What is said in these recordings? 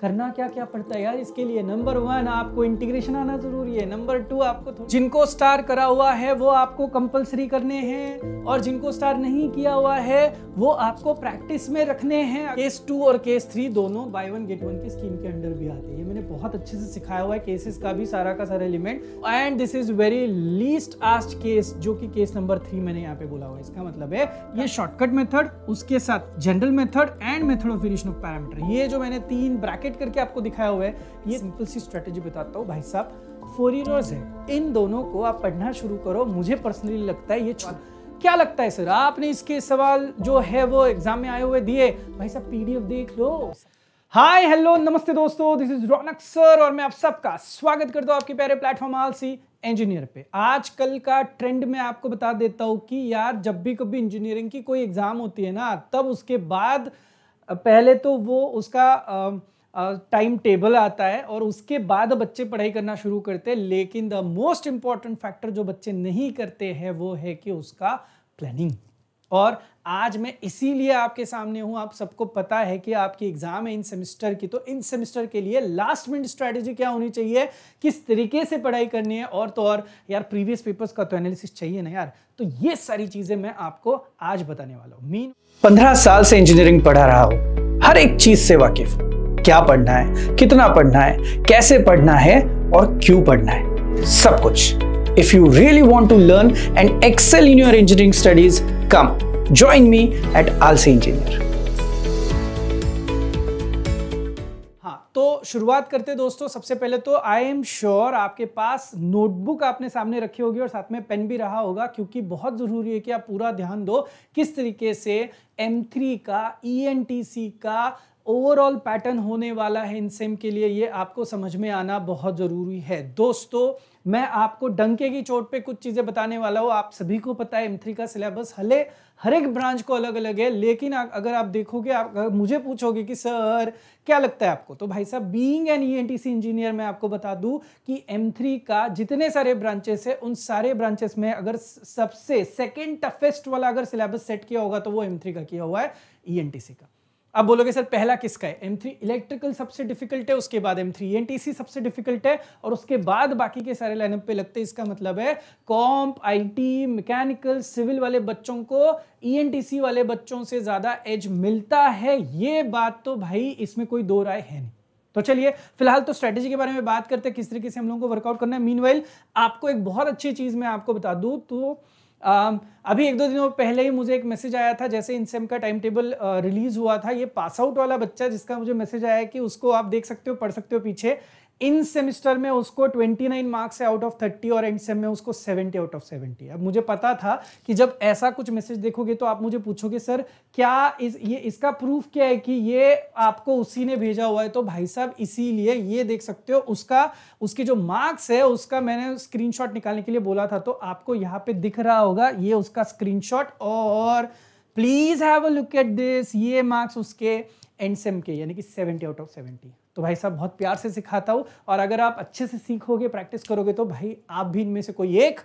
करना क्या क्या पड़ता है यार इसके लिए नंबर वन आपको इंटीग्रेशन आना जरूरी है नंबर टू आपको जिनको स्टार करा हुआ है वो आपको कंपलसरी करने हैं और जिनको स्टार नहीं किया हुआ है वो आपको प्रैक्टिस में रखने हैं केस टू और केस थ्री दोनों बाय वन गेट वन की स्कीम के अंडर भी आते हैं मैंने बहुत अच्छे से सिखाया हुआ है केसेस का भी सारा का सारा element and this is very least asked case जो कि केस नंबर थ्री मैंने यहाँ पे बोला हुआ है इसका मतलब है ये शॉर्टकट मेथड उसके साथ general method and method of addition of parameter ये जो मैंने तीन ब्रैकेट कैलकुलेट करके आपको दिखाया हुआ है ये सिंपल सी स्ट्रेटेजी बताता हूँ भाई साहब फॉरिनर्स है इन दोनों को आप पढ़ना शुरू करो मुझे पर्सनली लगता है ये क्या लगता है सर आपने इसके सवाल जो है वो एग्जाम में आए हुए दिए भाई साहब पीडीएफ देख लो हाय हेलो नमस्ते दोस्तों दिस इज रौनक सर और मैं आप सबका स्वागत करता हूँ आपके प्यारे प्लेटफॉर्म आलसी इंजीनियर पे आजकल का ट्रेंड मैं आपको बता देता हूँ कि यार जब भी कभी इंजीनियरिंग की कोई एग्ज़ाम होती है ना तब उसके बाद पहले तो वो उसका टाइम uh, टेबल आता है और उसके बाद बच्चे पढ़ाई करना शुरू करते हैं लेकिन द मोस्ट इम्पॉर्टेंट फैक्टर जो बच्चे नहीं करते हैं वो है कि उसका प्लानिंग और आज मैं इसीलिए आपके सामने हूँ आप सबको पता है कि आपकी एग्ज़ाम है इन सेमेस्टर की तो इन सेमेस्टर के लिए लास्ट मिनट स्ट्रैटेजी क्या होनी चाहिए किस तरीके से पढ़ाई करनी है और तो और यार प्रीवियस पेपर्स का तो एनालिसिस चाहिए ना यार तो ये सारी चीज़ें मैं आपको आज बताने वाला हूँ मीन पंद्रह साल से इंजीनियरिंग पढ़ा रहा हूँ हर एक चीज़ से वाकिफ़ हूँ क्या पढ़ना है कितना पढ़ना है कैसे पढ़ना है और क्यों पढ़ना है सब कुछ if you really want to learn and excel in your engineering studies come join me at Aalsi engineer तो शुरुआत करते दोस्तों सबसे पहले तो आई एम श्योर आपके पास नोटबुक आपने सामने रखी होगी और साथ में पेन भी रहा होगा क्योंकि बहुत ज़रूरी है कि आप पूरा ध्यान दो किस तरीके से M3 का ई e का ओवरऑल पैटर्न होने वाला है इन सेम के लिए ये आपको समझ में आना बहुत ज़रूरी है दोस्तों मैं आपको डंके की चोट पे कुछ चीज़ें बताने वाला हूँ आप सभी को पता है एम थ्री का सिलेबस हले हर एक ब्रांच को अलग अलग है लेकिन आ, अगर आप देखोगे आप अगर मुझे पूछोगे कि सर क्या लगता है आपको तो भाई साहब बीइंग एन सी इंजीनियर मैं आपको बता दूं कि एम थ्री का जितने सारे ब्रांचेस है उन सारे ब्रांचेस में अगर सबसे सेकेंड टफेस्ट वाला अगर सिलेबस सेट किया होगा तो वो एम थ्री का किया हुआ है ई e का अब बोलोगे सर पहला किसका है एम थ्री इलेक्ट्रिकल सबसे डिफिकल्ट है उसके बाद M three N T C सबसे डिफिकल्ट है और उसके बाद बाकी के सारे लाइनअप पे लगते हैं इसका मतलब है कॉम्प आईटी मैकेनिकल सिविल वाले बच्चों को ई एन टी सी वाले बच्चों से ज़्यादा एज मिलता है ये बात तो भाई इसमें कोई दो राय है नहीं तो चलिए फिलहाल तो स्ट्रेटेजी के बारे में बात करते हैं किस तरीके से हम लोगों को वर्कआउट करना है मीन आपको एक बहुत अच्छी चीज़ मैं आपको बता दू तो Um, अभी एक दो दिनों पहले ही मुझे एक मैसेज आया था जैसे इनसेम का टाइम टेबल रिलीज हुआ था ये पास आउट वाला बच्चा जिसका मुझे मैसेज आया कि उसको आप देख सकते हो पढ़ सकते हो पीछे इन सेमिस्टर में उसको 29 मार्क्स है आउट ऑफ 30 और एंड सेम में उसको 70 आउट ऑफ 70 अब मुझे पता था कि जब ऐसा कुछ मैसेज देखोगे तो आप मुझे पूछोगे सर क्या इस ये इसका प्रूफ क्या है कि ये आपको उसी ने भेजा हुआ है तो भाई साहब इसीलिए ये देख सकते हो उसका उसके जो मार्क्स है उसका मैंने स्क्रीन निकालने के लिए बोला था तो आपको यहाँ पे दिख रहा होगा ये उसका स्क्रीन और please have a look at this ये मार्क्स उसके एंड सेम के यानी कि सेवेंटी आउट ऑफ सेवेंटी तो भाई साहब बहुत प्यार से सिखाता हूँ और अगर आप अच्छे से सीखोगे प्रैक्टिस करोगे तो भाई आप भी इनमें से कोई एक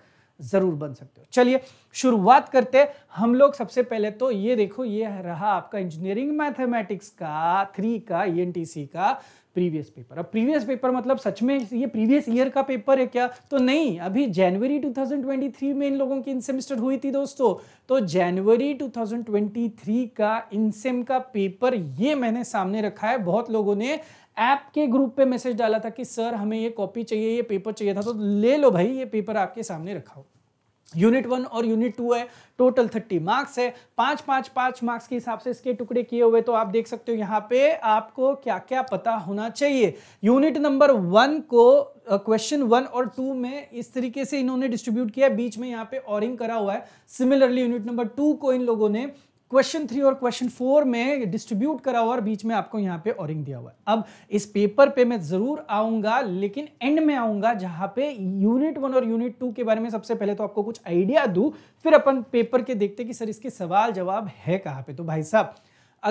ज़रूर बन सकते हो चलिए शुरुआत करते हम लोग सबसे पहले तो ये देखो ये रहा आपका इंजीनियरिंग मैथमेटिक्स का थ्री का ई e का प्रीवियस पेपर अब प्रीवियस पेपर मतलब सच में ये प्रीवियस ईयर का पेपर है क्या तो नहीं अभी जनवरी 2023 में इन लोगों की इनसेम इनसेमिस्टर हुई थी दोस्तों तो जनवरी 2023 का इनसेम का पेपर ये मैंने सामने रखा है बहुत लोगों ने ऐप के ग्रुप पे मैसेज डाला था कि सर हमें ये कॉपी चाहिए ये पेपर चाहिए था तो ले लो भाई ये पेपर आपके सामने रखा हो यूनिट वन और यूनिट टू है टोटल थर्टी मार्क्स है पांच पांच पांच मार्क्स के हिसाब से इसके टुकड़े किए हुए तो आप देख सकते हो यहाँ पे आपको क्या क्या पता होना चाहिए यूनिट नंबर वन को क्वेश्चन uh, वन और टू में इस तरीके से इन्होंने डिस्ट्रीब्यूट किया बीच में यहाँ पे ऑरिंग करा हुआ है सिमिलरली यूनिट नंबर टू को इन लोगों ने क्वेश्चन थ्री और क्वेश्चन फोर में डिस्ट्रीब्यूट करा हुआ और बीच में आपको यहाँ पे ऑरिंग दिया हुआ है अब इस पेपर पे मैं ज़रूर आऊंगा लेकिन एंड में आऊंगा जहां पे यूनिट वन और यूनिट टू के बारे में सबसे पहले तो आपको कुछ आइडिया दू फिर अपन पेपर के देखते कि सर इसके सवाल जवाब है कहाँ पे तो भाई साहब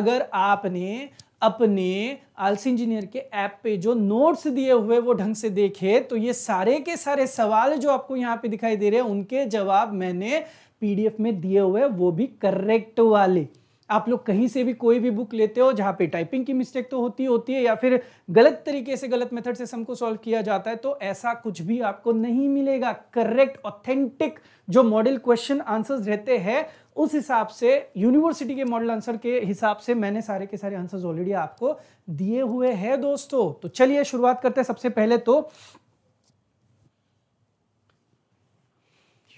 अगर आपने अपने आलसी इंजीनियर के ऐप पे जो नोट्स दिए हुए वो ढंग से देखे तो ये सारे के सारे सवाल जो आपको यहाँ पे दिखाई दे रहे हैं उनके जवाब मैंने पीडीएफ में दिए हुए हैं वो भी करेक्ट वाले आप लोग कहीं से भी कोई भी बुक लेते हो जहाँ पे टाइपिंग की मिस्टेक तो होती होती है या फिर गलत तरीके से गलत मेथड से सम को सॉल्व किया जाता है तो ऐसा कुछ भी आपको नहीं मिलेगा करेक्ट ऑथेंटिक जो मॉडल क्वेश्चन आंसर्स रहते हैं उस हिसाब से यूनिवर्सिटी के मॉडल आंसर के हिसाब से मैंने सारे के सारे आंसर्स ऑलरेडी आपको दिए हुए हैं दोस्तों तो चलिए शुरुआत करते हैं सबसे पहले तो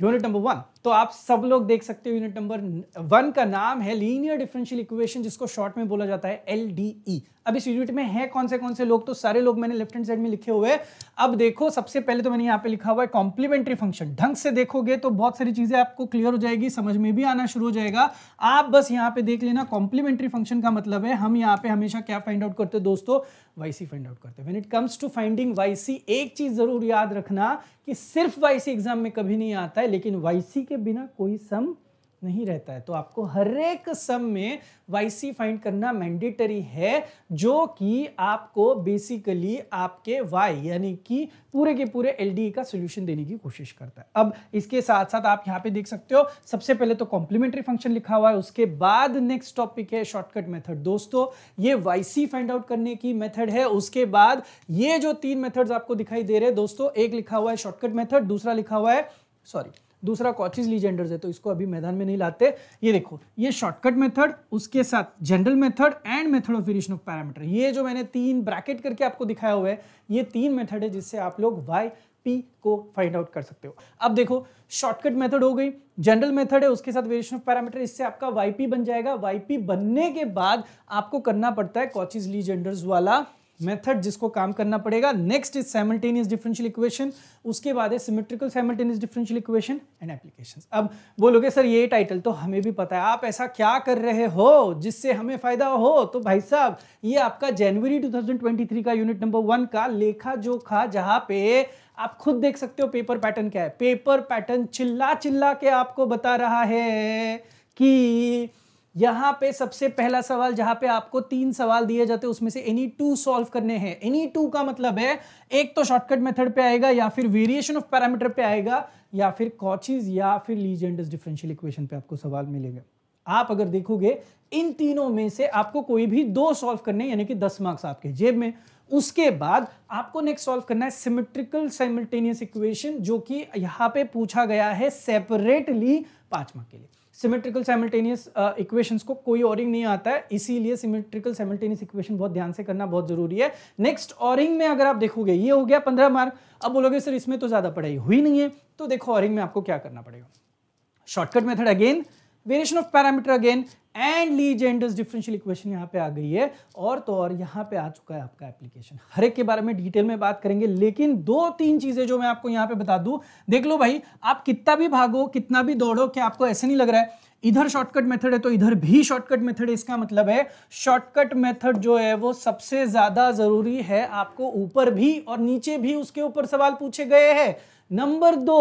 यूनिट नंबर वन तो आप सब लोग देख सकते हो यूनिट नंबर वन का नाम है लीनियर डिफरेंशियल इक्वेशन जिसको शॉर्ट में बोला जाता है एल e। अब इस यूनिट में है कौन से कौन से लोग तो सारे लोग मैंने लेफ्ट हैंड साइड में लिखे हुए अब देखो सबसे पहले तो मैंने यहाँ पे लिखा हुआ है कॉम्प्लीमेंट्री फंक्शन ढंग से देखोगे तो बहुत सारी चीजें आपको क्लियर हो जाएगी समझ में भी आना शुरू हो जाएगा आप बस यहाँ पे देख लेना कॉम्प्लीमेंट्री फंक्शन का मतलब है हम यहाँ पे हमेशा क्या फाइंड आउट करते हैं दोस्तों वाई फाइंड आउट करते हैं when it comes to finding Y एक चीज जरूर याद रखना कि सिर्फ वाई एग्जाम में कभी नहीं आता है लेकिन वाई के के बिना कोई सम नहीं रहता है तो आपको हर एक सम में वाई फाइंड करना मैंडेटरी है जो कि आपको बेसिकली आपके वाई यानी कि पूरे के पूरे एल e का सोल्यूशन देने की कोशिश करता है अब इसके साथ साथ आप यहाँ पे देख सकते हो सबसे पहले तो कॉम्प्लीमेंट्री फंक्शन लिखा हुआ है उसके बाद नेक्स्ट टॉपिक है शॉर्टकट मेथड दोस्तों ये वाई फाइंड आउट करने की मेथड है उसके बाद ये जो तीन मेथड आपको दिखाई दे रहे हैं दोस्तों एक लिखा हुआ है शॉर्टकट मेथड दूसरा लिखा हुआ है सॉरी दूसरा कॉचिज लीजेंडर्स है तो इसको अभी मैदान में नहीं लाते ये देखो ये शॉर्टकट मेथड उसके साथ general method and method of variation of parameter ये जो मैंने तीन ब्रैकेट करके आपको दिखाया हुआ है ये तीन मेथड है जिससे आप लोग वाई पी को फाइंड आउट कर सकते हो अब देखो शॉर्टकट मेथड हो गई जनरल मेथड है उसके साथ वेरिएशन ऑफ पैरामीटर इससे आपका वाईपी बन जाएगा वाईपी बनने के बाद आपको करना पड़ता है कॉचिज लीजेंडर्स वाला मेथड जिसको काम करना पड़ेगा next is simultaneous differential equation उसके बाद है symmetrical simultaneous differential equation and application अब बोलोगे सर ये टाइटल तो हमें भी पता है आप ऐसा क्या कर रहे हो जिससे हमें फायदा हो तो भाई साहब ये आपका जनवरी 2023 का यूनिट नंबर वन का लेखा जोखा जहाँ पे आप खुद देख सकते हो पेपर पैटर्न क्या है पेपर पैटर्न चिल्ला चिल्ला के आपको बता रहा है कि यहाँ पे सबसे पहला सवाल जहां पे आपको तीन सवाल दिए जाते हैं उसमें से एनी टू सॉल्व करने हैं एनी टू का मतलब है एक तो शॉर्टकट मेथड पे आएगा या फिर वेरिएशन ऑफ पैरामीटर पे आएगा या फिर कॉचिज या फिर लीजेंडस डिफरेंशियल इक्वेशन पे आपको सवाल मिलेगा आप अगर देखोगे इन तीनों में से आपको कोई भी दो सॉल्व करने यानी कि दस मार्क्स आपके जेब में उसके बाद आपको नेक्स्ट सॉल्व करना है सिमेट्रिकल साइमल्टेनियस इक्वेशन जो कि यहाँ पे पूछा गया है सेपरेटली पांच मार्क के लिए सिमेट्रिकल साइमल्टेनियस इक्वेशंस को कोई ऑरिंग नहीं आता है इसीलिए सिमेट्रिकल साइमल्टेनियस इक्वेशन बहुत ध्यान से करना बहुत जरूरी है नेक्स्ट ऑरिंग में अगर आप देखोगे ये हो गया पंद्रह मार्क अब बोलोगे सर इसमें तो ज़्यादा पढ़ाई हुई नहीं है तो देखो ऑरिंग में आपको क्या करना पड़ेगा shortcut method again variation of parameter again and Legendre's differential equation यहाँ पे आ गई है और तो और यहाँ पे आ चुका है आपका एप्लीकेशन हर एक के बारे में डिटेल में बात करेंगे लेकिन दो तीन चीज़ें जो मैं आपको यहाँ पे बता दूँ देख लो भाई आप कितना भी भागो कितना भी दौड़ो क्या आपको ऐसे नहीं लग रहा है इधर शॉर्टकट मेथड है तो इधर भी शॉर्टकट मेथड है इसका मतलब है शॉर्टकट मेथड जो है वो सबसे ज़्यादा ज़रूरी है आपको ऊपर भी और नीचे भी उसके ऊपर सवाल पूछे गए हैं नंबर दो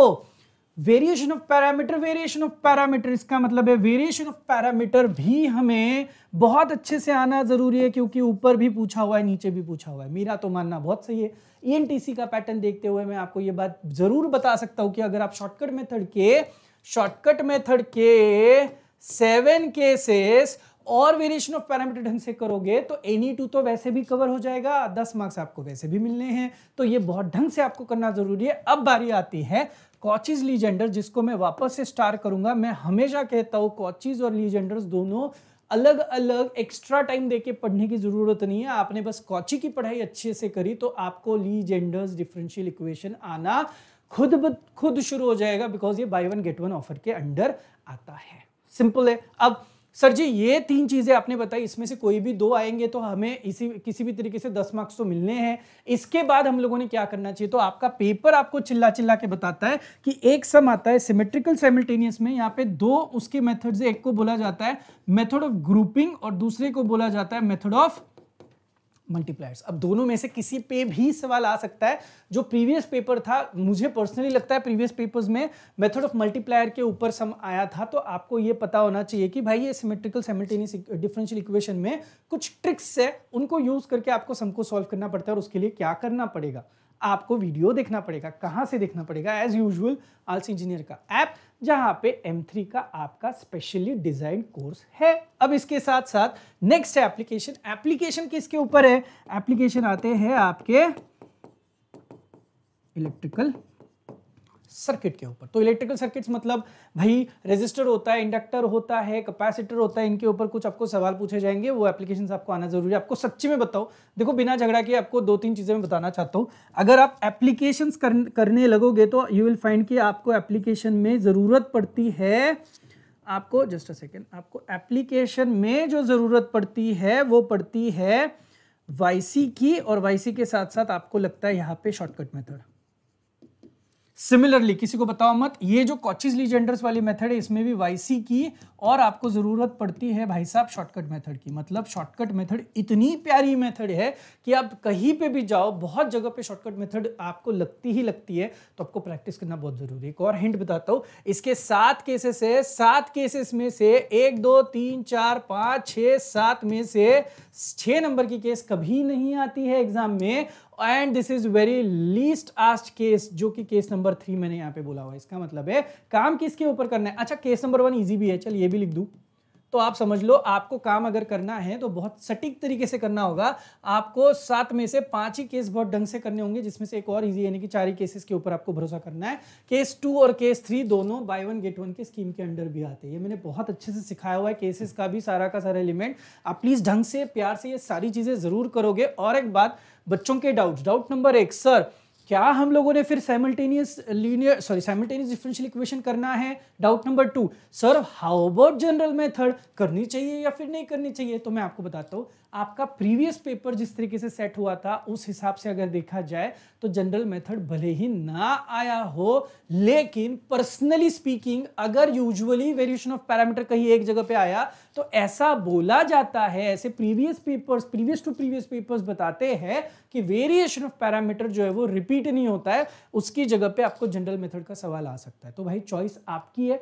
variation of parameter variation of parameter इसका मतलब है वेरिएशन ऑफ पैरामीटर भी हमें बहुत अच्छे से आना जरूरी है क्योंकि ऊपर भी पूछा हुआ है नीचे भी पूछा हुआ है मेरा तो मानना बहुत सही है ईएनटीसी e का पैटर्न देखते हुए मैं आपको ये बात जरूर बता सकता हूं कि अगर आप शॉर्टकट मेथड के शॉर्टकट मेथड के सेवन केसेस और वेरिएशन ऑफ पैरामीटर ढंग से करोगे तो एनी टू तो वैसे भी कवर हो जाएगा दस मार्क्स आपको वैसे भी मिलने हैं तो ये बहुत ढंग से आपको करना जरूरी है अब बारी आती है कॉचिज लीजेंडर जिसको मैं वापस से स्टार करूंगा मैं हमेशा कहता हूँ कॉचिज और लीजेंडर्स दोनों अलग अलग एक्स्ट्रा टाइम देके पढ़ने की ज़रूरत नहीं है आपने बस कॉची की पढ़ाई अच्छे से करी तो आपको लीजेंडर्स डिफरेंशियल इक्वेशन आना खुद खुद शुरू हो जाएगा बिकॉज ये buy one get one offer के अंडर आता है सिंपल है अब सर जी ये तीन चीज़ें आपने बताई इसमें से कोई भी दो आएंगे तो हमें इसी किसी भी तरीके से दस मार्क्स तो मिलने हैं इसके बाद हम लोगों ने क्या करना चाहिए तो आपका पेपर आपको चिल्ला चिल्ला के बताता है कि एक सम आता है सिमेट्रिकल सेमिल्टेनियस में यहाँ पे दो उसके मेथड्स एक को बोला जाता है मेथड ऑफ ग्रुपिंग और दूसरे को बोला जाता है मेथड ऑफ मल्टीप्लायर्स अब दोनों में से किसी पे भी सवाल आ सकता है जो प्रीवियस पेपर था मुझे पर्सनली लगता है प्रीवियस पेपर्स में मेथड ऑफ मल्टीप्लायर के ऊपर सम आया था तो आपको ये पता होना चाहिए कि भाई ये सिमेट्रिकल सेमिटेनियस डिफरेंशियल इक्वेशन में कुछ ट्रिक्स है उनको यूज़ करके आपको सम को सॉल्व करना पड़ता है और उसके लिए क्या करना पड़ेगा आपको वीडियो देखना पड़ेगा कहाँ से देखना पड़ेगा एज यूजल आल्स इंजीनियर का ऐप जहां पे M3 का आपका स्पेशली डिजाइन कोर्स है अब इसके साथ साथ नेक्स्ट है एप्लीकेशन एप्लीकेशन किसके ऊपर है एप्लीकेशन आते हैं आपके इलेक्ट्रिकल सर्किट के ऊपर तो इलेक्ट्रिकल सर्किट्स मतलब भाई रेजिस्टर होता है इंडक्टर होता है कैपेसिटर होता है इनके ऊपर कुछ आपको सवाल पूछे जाएंगे वो एप्लीकेशन आपको आना जरूरी है आपको सच्ची में बताओ देखो बिना झगड़ा के आपको दो तीन चीज़ें मैं बताना चाहता हूँ अगर आप एप्लीकेशन करने लगोगे तो यू विल फाइंड कि आपको एप्लीकेशन में ज़रूरत पड़ती है आपको जस्ट अ सेकेंड आपको एप्लीकेशन में जो ज़रूरत पड़ती है वो पड़ती है वाईसी की और वाईसी के साथ साथ आपको लगता है यहाँ पे शॉर्टकट मेथड सिमिलरली किसी को बताओ मत ये जो कॉचिज लीजेंडर्स वाली मेथड है इसमें भी वाईसी की और आपको ज़रूरत पड़ती है भाई साहब शॉर्टकट मेथड की मतलब शॉर्टकट मेथड इतनी प्यारी मेथड है कि आप कहीं पे भी जाओ बहुत जगह पे शॉर्टकट मेथड आपको लगती ही लगती है तो आपको प्रैक्टिस करना बहुत ज़रूरी है एक और हिंट बताता हूँ इसके सात केसेस है सात केसेस में से एक दो तीन चार पाँच छः सात में से छः नंबर की केस कभी नहीं आती है एग्जाम में and this is very least asked case जो कि केस नंबर थ्री मैंने यहाँ पे बोला हुआ इसका मतलब है काम किसके ऊपर करना है अच्छा केस नंबर वन इजी भी है चल ये भी लिख दूँ तो आप समझ लो आपको काम अगर करना है तो बहुत सटीक तरीके से करना होगा आपको सात में से पांच ही केस बहुत ढंग से करने होंगे जिसमें से एक और इजी यानी कि चार ही केसेस के ऊपर आपको भरोसा करना है केस टू और केस थ्री दोनों बाय वन गेट वन के स्कीम के अंडर भी आते हैं ये मैंने बहुत अच्छे से सिखाया हुआ है केसेस का भी सारा का सारा एलिमेंट आप प्लीज़ ढंग से प्यार से ये सारी चीज़ें ज़रूर करोगे और एक बात बच्चों के डाउट डाउट नंबर एक सर क्या हम लोगों ने फिर simultaneous linear sorry simultaneous differential equation करना है doubt number two sir how about general method करनी चाहिए या फिर नहीं करनी चाहिए तो मैं आपको बताता हूँ आपका प्रीवियस पेपर जिस तरीके से सेट हुआ था उस हिसाब से अगर देखा जाए तो जनरल मेथड भले ही ना आया हो लेकिन पर्सनली स्पीकिंग अगर यूजुअली वेरिएशन ऑफ पैरामीटर कहीं एक जगह पे आया तो ऐसा बोला जाता है ऐसे previous papers previous to previous papers बताते हैं कि वेरिएशन ऑफ पैरामीटर जो है वो रिपीट नहीं होता है उसकी जगह पर आपको जनरल मेथड का सवाल आ सकता है तो भाई चॉइस आपकी है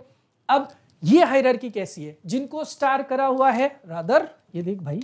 अब ये हायरकी कैसी है जिनको स्टार करा हुआ है रादर ये देख भाई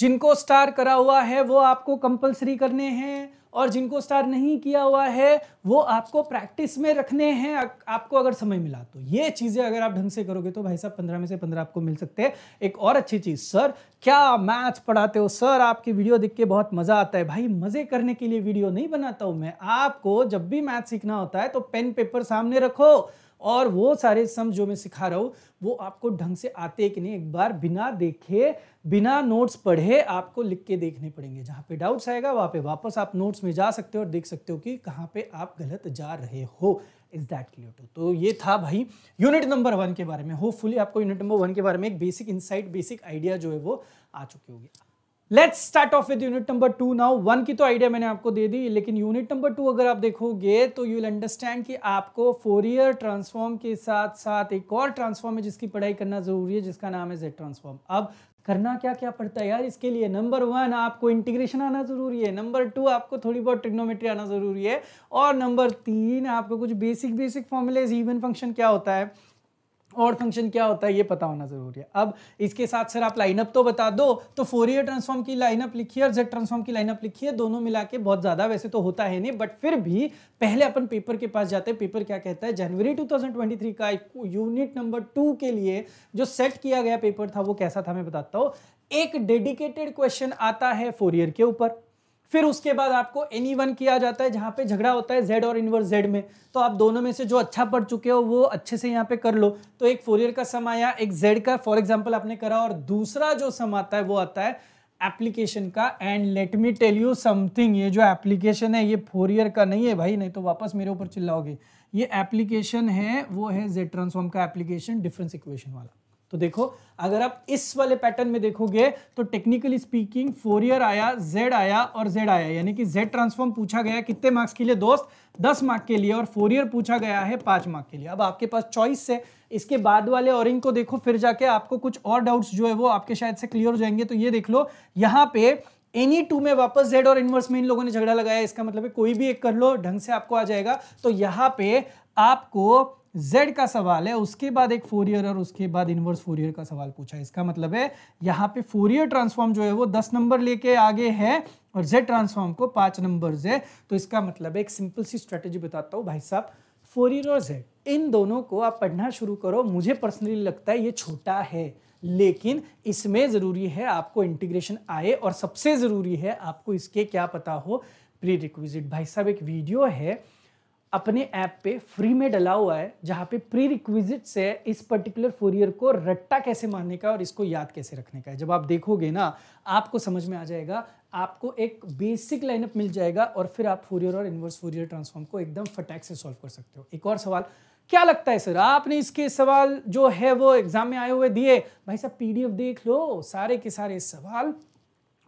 जिनको स्टार करा हुआ है वो आपको कंपलसरी करने हैं और जिनको स्टार नहीं किया हुआ है वो आपको प्रैक्टिस में रखने हैं आपको अगर समय मिला तो ये चीज़ें अगर आप ढंग से करोगे तो भाई साहब पंद्रह में से पंद्रह आपको मिल सकते हैं एक और अच्छी चीज़ सर क्या मैथ पढ़ाते हो सर आपकी वीडियो देख के बहुत मज़ा आता है भाई मज़े करने के लिए वीडियो नहीं बनाता हूँ मैं आपको जब भी मैथ सीखना होता है तो पेन पेपर सामने रखो और वो सारे सम जो मैं सिखा रहा हूँ वो आपको ढंग से आते कि नहीं एक बार बिना देखे बिना नोट्स पढ़े आपको लिख के देखने पड़ेंगे जहाँ पे डाउट्स आएगा वहाँ पे वापस आप नोट्स में जा सकते हो और देख सकते हो कि कहाँ पे आप गलत जा रहे हो इज दैट क्लियर टू तो ये था भाई यूनिट नंबर वन के बारे में होपफुली आपको यूनिट नंबर वन के बारे में एक बेसिक इंसाइट बेसिक आइडिया जो है वो आ चुकी होगी let's start off with unit number two now one की तो आइडिया मैंने आपको दे दी लेकिन यूनिट नंबर टू अगर आप देखोगे तो यू विल अंडरस्टैंड कि आपको फोर ईयर ट्रांसफॉर्म के साथ साथ एक और ट्रांसफॉर्म है जिसकी पढ़ाई करना जरूरी है जिसका नाम है जेड ट्रांसफॉर्म अब करना क्या क्या पड़ता है यार इसके लिए नंबर वन आपको इंटीग्रेशन आना ज़रूरी है नंबर टू आपको थोड़ी बहुत ट्रिग्नोमेट्री आना ज़रूरी है और नंबर तीन आपको कुछ basic basic formulae even function क्या होता है और फंक्शन क्या होता है ये पता होना जरूरी है अब इसके साथ सर आप लाइनअप तो बता दो तो फोर ईयर ट्रांसफॉर्म की लाइनअप लिखिए और जेड ट्रांसफॉर्म की लाइनअप लिखिए दोनों मिला के बहुत ज़्यादा वैसे तो होता है नहीं बट फिर भी पहले अपन पेपर के पास जाते हैं पेपर क्या कहता है जनवरी टू का यूनिट नंबर टू के लिए जो सेट किया गया पेपर था वो कैसा था मैं बताता हूँ एक डेडिकेटेड क्वेश्चन आता है फोर ईयर के ऊपर फिर उसके बाद आपको एनी वन किया जाता है जहाँ पे झगड़ा होता है जेड और इनवर्स जेड में तो आप दोनों में से जो अच्छा पढ़ चुके हो वो अच्छे से यहाँ पे कर लो तो एक फोरियर का सम आया एक जेड का फॉर एग्जाम्पल आपने करा और दूसरा जो सम आता है वो आता है एप्लीकेशन का and let me tell you something ये जो एप्लीकेशन है ये फोर ईयर का नहीं है भाई नहीं तो वापस मेरे ऊपर चिल्लाओगे ये एप्लीकेशन है वो है जेड ट्रांसफॉर्म का एप्लीकेशन डिफरेंस इक्वेशन वाला तो देखो अगर आप इस वाले पैटर्न में देखोगे तो टेक्निकली स्पीकिंग ईयर आया जेड आया और जेड आया यानी कि जेड ट्रांसफॉर्म पूछा गया कितने मार्क्स के लिए दोस्त दस मार्क के लिए और ईयर पूछा गया है पाँच मार्क के लिए अब आपके पास चॉइस है इसके बाद वाले ऑरिंग को देखो फिर जाके आपको कुछ और डाउट्स जो है वो आपके शायद से क्लियर हो जाएंगे तो ये देख लो यहाँ पे एनी टू में वापस जेड और इनवर्स में इन लोगों ने झगड़ा लगाया इसका मतलब है कोई भी एक कर लो ढंग से आपको आ जाएगा तो यहाँ पे आपको z का सवाल है उसके बाद एक फोर ईयर और उसके बाद इनवर्स फोर ईयर का सवाल पूछा इसका मतलब है यहाँ पे ईयर ट्रांसफॉर्म जो है वो दस नंबर लेके आगे है और z ट्रांसफॉर्म को पांच नंबर है तो इसका मतलब एक सिंपल सी स्ट्रेटेजी बताता हूँ भाई साहब ईयर और जेड इन दोनों को आप पढ़ना शुरू करो मुझे पर्सनली लगता है ये छोटा है लेकिन इसमें ज़रूरी है आपको इंटीग्रेशन आए और सबसे ज़रूरी है आपको इसके क्या पता हो प्री रिक्विजिट भाई साहब एक वीडियो है अपने ऐप पे फ्री में डला हुआ है जहाँ पे प्री रिक्विजिट्स है इस पर्टिकुलर ईयर को रट्टा कैसे मारने का और इसको याद कैसे रखने का है जब आप देखोगे ना आपको समझ में आ जाएगा आपको एक बेसिक लाइनअप मिल जाएगा और फिर आप फोरियर और इन्वर्स फोरियर ट्रांसफॉर्म को एकदम फटैक से सॉल्व कर सकते हो एक और सवाल क्या लगता है सर आपने इसके सवाल जो है वो एग्जाम में आए हुए दिए भाई साहब पीडीएफ देख लो सारे के सारे सवाल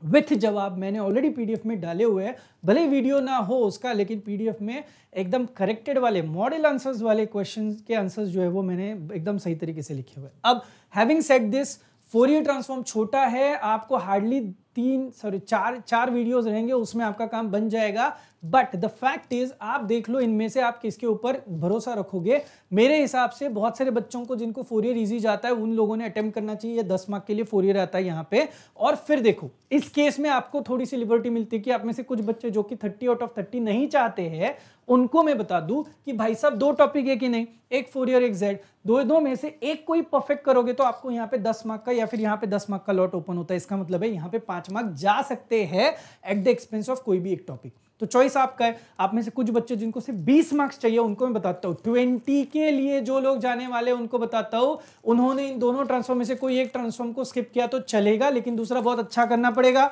विथ जवाब मैंने ऑलरेडी पीडीएफ में डाले हुए हैं भले वीडियो ना हो उसका लेकिन पीडीएफ में एकदम करेक्टेड वाले मॉडल आंसर्स वाले क्वेश्चन के आंसर्स जो है वो मैंने एकदम सही तरीके से लिखे हुए अब having said this Fourier transform छोटा है आपको हार्डली तीन सॉरी चार चार वीडियोज रहेंगे उसमें आपका काम बन जाएगा बट द फैक्ट इज आप देख लो इनमें से आप किसके ऊपर भरोसा रखोगे मेरे हिसाब से बहुत सारे बच्चों को जिनको फोर ईयर ईजी जाता है उन लोगों ने अटेम्प्ट करना चाहिए या दस मार्क के लिए फोर ईयर आता है यहाँ पे और फिर देखो इस केस में आपको थोड़ी सी लिबर्टी मिलती है कि आप में से कुछ बच्चे जो कि थर्टी आउट ऑफ थर्टी नहीं चाहते हैं उनको मैं बता दूं कि भाई साहब दो टॉपिक है कि नहीं एक फोर ईयर एक जेड दो दो में से एक कोई परफेक्ट करोगे तो आपको यहां पे दस मार्क का या फिर यहाँ पे दस मार्क का लॉट ओपन होता है इसका मतलब है यहां पे पांच मार्क जा सकते हैं एट द एक्सपेंस ऑफ कोई भी एक टॉपिक तो चॉइस आपका है आप में से कुछ बच्चे जिनको सिर्फ बीस मार्क्स चाहिए उनको मैं बताता हूँ ट्वेंटी के लिए जो लोग जाने वाले उनको बताता हूँ उन्होंने इन दोनों ट्रांसफॉर्म में से कोई एक ट्रांसफॉर्म को स्किप किया तो चलेगा लेकिन दूसरा बहुत अच्छा करना पड़ेगा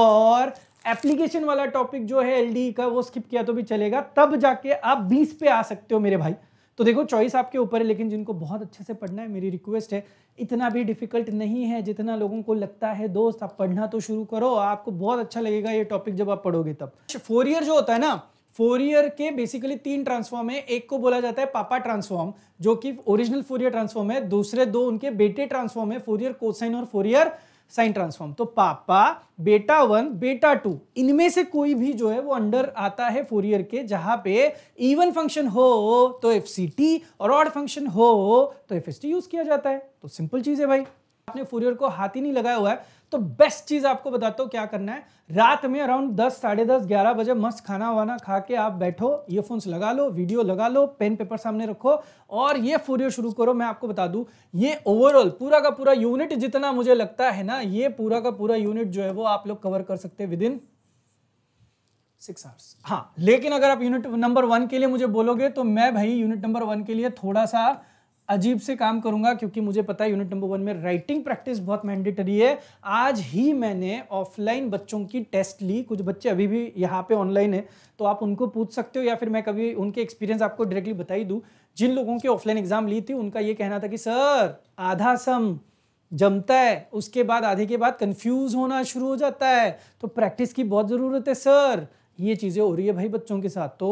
और एप्लीकेशन वाला टॉपिक जो है एल e का वो स्किप किया तो भी चलेगा तब जाके आप बीस पे आ सकते हो मेरे भाई तो देखो चॉइस आपके ऊपर है लेकिन जिनको बहुत अच्छे से पढ़ना है मेरी रिक्वेस्ट है इतना भी डिफिकल्ट नहीं है जितना लोगों को लगता है दोस्त आप पढ़ना तो शुरू करो आपको बहुत अच्छा लगेगा ये टॉपिक जब आप पढ़ोगे तब फोर ईयर जो होता है ना फोर ईयर के बेसिकली तीन ट्रांसफॉर्म है एक को बोला जाता है पापा ट्रांसफॉर्म जो कि ओरिजिनल फोर ईयर ट्रांसफॉर्म है दूसरे दो उनके बेटे ट्रांसफॉर्म है फोर ईयर कोसाइन और फोर ईयर साइन ट्रांसफॉर्म तो पापा बेटा वन बेटा टू इनमें से कोई भी जो है वो अंडर आता है फोरियर के जहां पे इवन फंक्शन हो तो एफ सी टी और ऑड फंक्शन हो तो एफ एस टी यूज किया जाता है तो सिंपल चीज है भाई आपने फोरियर को हाथ ही नहीं लगाया हुआ है तो बेस्ट चीज़ आपको बताता हूँ क्या करना है रात में अराउंड दस साढ़े दस ग्यारह बजे मस्त खाना वाना खा के आप बैठो ईयरफोन्स लगा लो वीडियो लगा लो पेन पेपर सामने रखो और ये फोरियो शुरू करो मैं आपको बता दूं ये ओवरऑल पूरा का पूरा यूनिट जितना मुझे लगता है ना ये पूरा का पूरा यूनिट जो है वो आप लोग कवर कर सकते विद इन सिक्स आवर्स हाँ लेकिन अगर आप यूनिट नंबर वन के लिए मुझे बोलोगे तो मैं भाई यूनिट नंबर वन के लिए थोड़ा सा अजीब से काम करूंगा क्योंकि मुझे पता है यूनिट नंबर वन में राइटिंग प्रैक्टिस बहुत मैंडेटरी है आज ही मैंने ऑफलाइन बच्चों की टेस्ट ली कुछ बच्चे अभी भी यहाँ पे ऑनलाइन है तो आप उनको पूछ सकते हो या फिर मैं कभी उनके एक्सपीरियंस आपको डायरेक्टली बताई दूँ जिन लोगों की ऑफलाइन एग्जाम ली थी उनका ये कहना था कि सर आधा सम जमता है उसके बाद आधे के बाद कन्फ्यूज होना शुरू हो जाता है तो प्रैक्टिस की बहुत ज़रूरत है सर ये चीज़ें हो रही है भाई बच्चों के साथ तो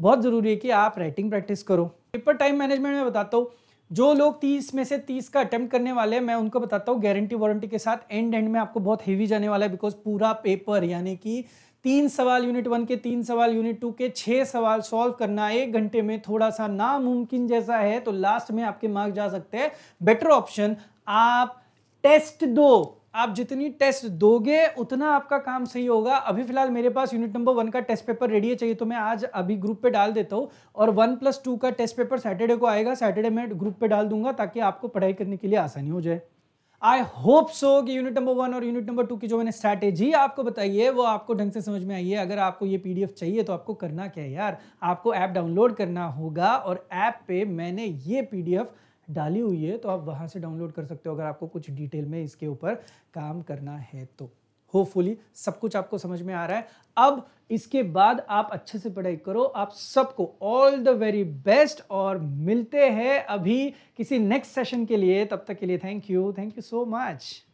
बहुत ज़रूरी है कि आप राइटिंग प्रैक्टिस करो पेपर टाइम मैनेजमेंट में बताता हूँ जो लोग तीस में से तीस का अटेम्प्ट करने वाले हैं मैं उनको बताता हूँ गारंटी वारंटी के साथ एंड एंड में आपको बहुत हेवी जाने वाला है बिकॉज पूरा पेपर यानी कि तीन सवाल यूनिट वन के तीन सवाल यूनिट टू के छः सवाल सॉल्व करना एक घंटे में थोड़ा सा नामुमकिन जैसा है तो लास्ट में आपके मार्ग जा सकते हैं बेटर ऑप्शन आप टेस्ट दो आप जितनी टेस्ट दोगे उतना आपका काम सही होगा अभी फिलहाल मेरे पास यूनिट नंबर वन का टेस्ट पेपर रेडी है चाहिए तो मैं आज अभी ग्रुप पे डाल देता हूँ और वन प्लस टू का टेस्ट पेपर सैटरडे को आएगा सैटरडे में ग्रुप पे डाल दूंगा ताकि आपको पढ़ाई करने के लिए आसानी हो जाए आई होप सो कि यूनिट नंबर वन और यूनिट नंबर टू की जो मैंने स्ट्रैटेजी आपको बताई है वो आपको ढंग से समझ में आई है अगर आपको ये पीडीएफ चाहिए तो आपको करना क्या है यार आपको ऐप डाउनलोड करना होगा और ऐप पे मैंने ये पीडीएफ डाली हुई है तो आप वहाँ से डाउनलोड कर सकते हो अगर आपको कुछ डिटेल में इसके ऊपर काम करना है तो होपफुली सब कुछ आपको समझ में आ रहा है अब इसके बाद आप अच्छे से पढ़ाई करो आप सबको ऑल द वेरी बेस्ट और मिलते हैं अभी किसी नेक्स्ट सेशन के लिए तब तक के लिए thank you thank you so much